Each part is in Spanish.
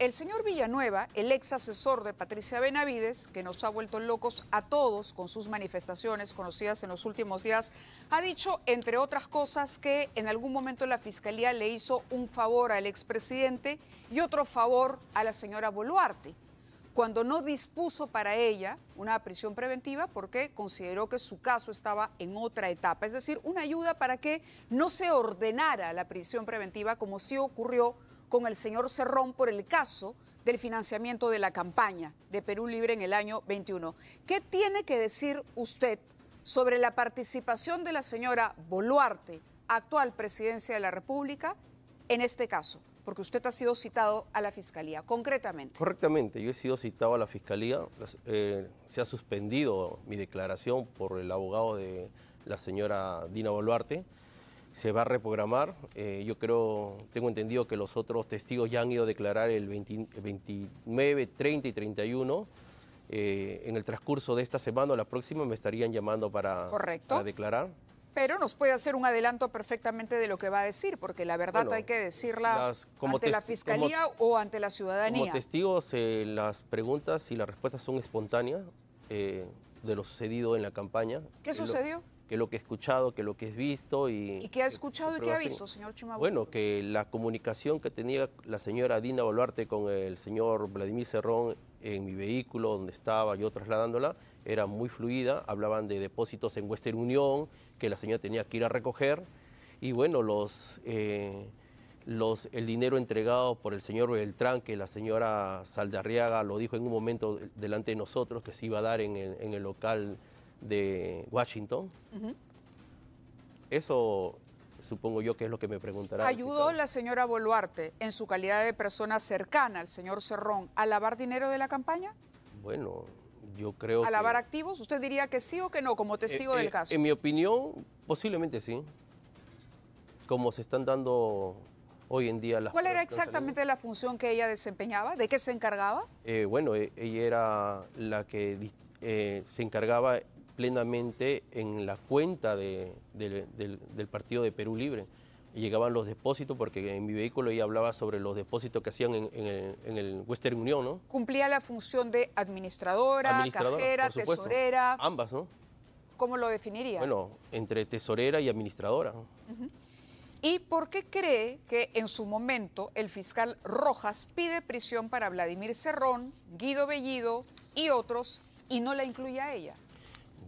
El señor Villanueva, el ex asesor de Patricia Benavides, que nos ha vuelto locos a todos con sus manifestaciones conocidas en los últimos días, ha dicho, entre otras cosas, que en algún momento la fiscalía le hizo un favor al expresidente y otro favor a la señora Boluarte, cuando no dispuso para ella una prisión preventiva porque consideró que su caso estaba en otra etapa, es decir, una ayuda para que no se ordenara la prisión preventiva como sí ocurrió con el señor Cerrón por el caso del financiamiento de la campaña de Perú Libre en el año 21. ¿Qué tiene que decir usted sobre la participación de la señora Boluarte, actual presidencia de la República, en este caso? Porque usted ha sido citado a la Fiscalía, concretamente. Correctamente, yo he sido citado a la Fiscalía. Eh, se ha suspendido mi declaración por el abogado de la señora Dina Boluarte se va a reprogramar. Eh, yo creo, tengo entendido que los otros testigos ya han ido a declarar el 29, 30 y 31. Eh, en el transcurso de esta semana o la próxima me estarían llamando para, Correcto. declarar. Pero nos puede hacer un adelanto perfectamente de lo que va a decir, porque la verdad hay que decirla ante la fiscalía o ante la ciudadanía. Como testigos, eh, las preguntas y las respuestas son espontáneas de lo sucedido en la campaña. ¿Qué sucedió? que lo que he escuchado, que lo que he visto. ¿Y, ¿Y qué ha escuchado y qué ha visto, señor Chimabu? Bueno, que la comunicación que tenía la señora Dina Boluarte con el señor Vladimir Cerrón en mi vehículo donde estaba yo trasladándola era muy fluida, hablaban de depósitos en Western Union, que la señora tenía que ir a recoger, y bueno, los... Eh, los, el dinero entregado por el señor Beltrán, que la señora Saldarriaga lo dijo en un momento delante de nosotros, que se iba a dar en el, en el local de Washington. Eso supongo yo que es lo que me preguntará. ¿Ayudó la señora Boluarte, en su calidad de persona cercana al señor Cerrón, a lavar dinero de la campaña? Bueno, yo creo. ¿A lavar activos? ¿Usted diría que sí o que no, como testigo eh, del eh, caso? En mi opinión, posiblemente sí. Como se están dando hoy en día las. ¿Cuál era exactamente la función que ella desempeñaba? ¿De qué se encargaba? Eh, bueno, e, ella era la que se encargaba plenamente en la cuenta del, partido de Perú Libre llegaban los depósitos, porque en mi vehículo ella hablaba sobre los depósitos que hacían en, el, Western Union, ¿no? Cumplía la función de administradora, cajera, tesorera. Ambas, ¿no? ¿Cómo lo definiría? Bueno, entre tesorera y administradora. ¿Y por qué cree que en su momento el fiscal Rojas pide prisión para Vladimir Cerrón, Guido Bellido y otros y no la incluye a ella?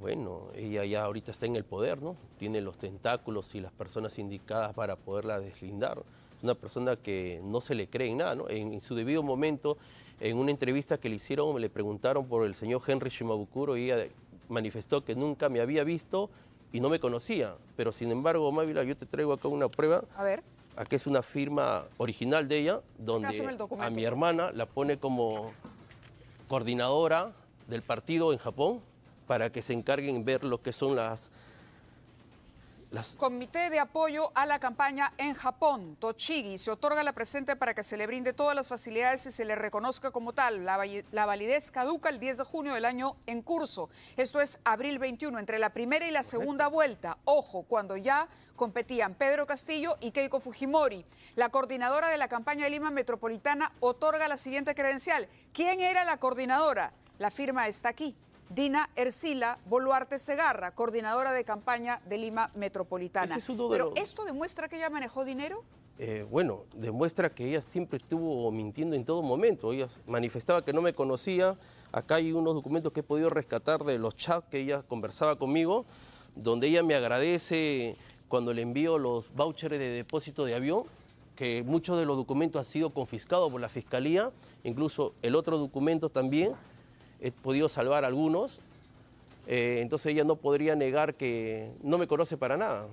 bueno, ella ya ahorita está en el poder, ¿no? Tiene los tentáculos y las personas indicadas para poderla deslindar. Es una persona que no se le cree en nada, ¿no? En, su debido momento, en una entrevista que le hicieron, le preguntaron por el señor Henry Shimabukuro y ella manifestó que nunca me había visto y no me conocía. Pero sin embargo, Mávila, yo te traigo acá una prueba. A ver. Aquí es una firma original de ella, donde a mi hermana la pone como coordinadora del partido en Japón para que se encarguen ver lo que son las, Comité de apoyo a la campaña en Japón, Tochigi, se otorga la presente para que se le brinde todas las facilidades y se le reconozca como tal. La, validez caduca el 10 de junio del año en curso. Esto es abril 21, entre la primera y la segunda vuelta. Ojo, cuando ya competían Pedro Castillo y Keiko Fujimori. La coordinadora de la campaña de Lima Metropolitana otorga la siguiente credencial. ¿Quién era la coordinadora? La firma está aquí. Dina Ercila Boluarte Segarra, coordinadora de campaña de Lima Metropolitana. Pero esto demuestra que ella manejó dinero. Eh, bueno, demuestra que ella siempre estuvo mintiendo en todo momento. Ella manifestaba que no me conocía. Acá hay unos documentos que he podido rescatar de los chats que ella conversaba conmigo, donde ella me agradece cuando le envío los vouchers de depósito de avión, que muchos de los documentos han sido confiscados por la fiscalía, incluso el otro documento también he podido salvar a algunos, eh, entonces ella no podría negar que no me conoce para nada.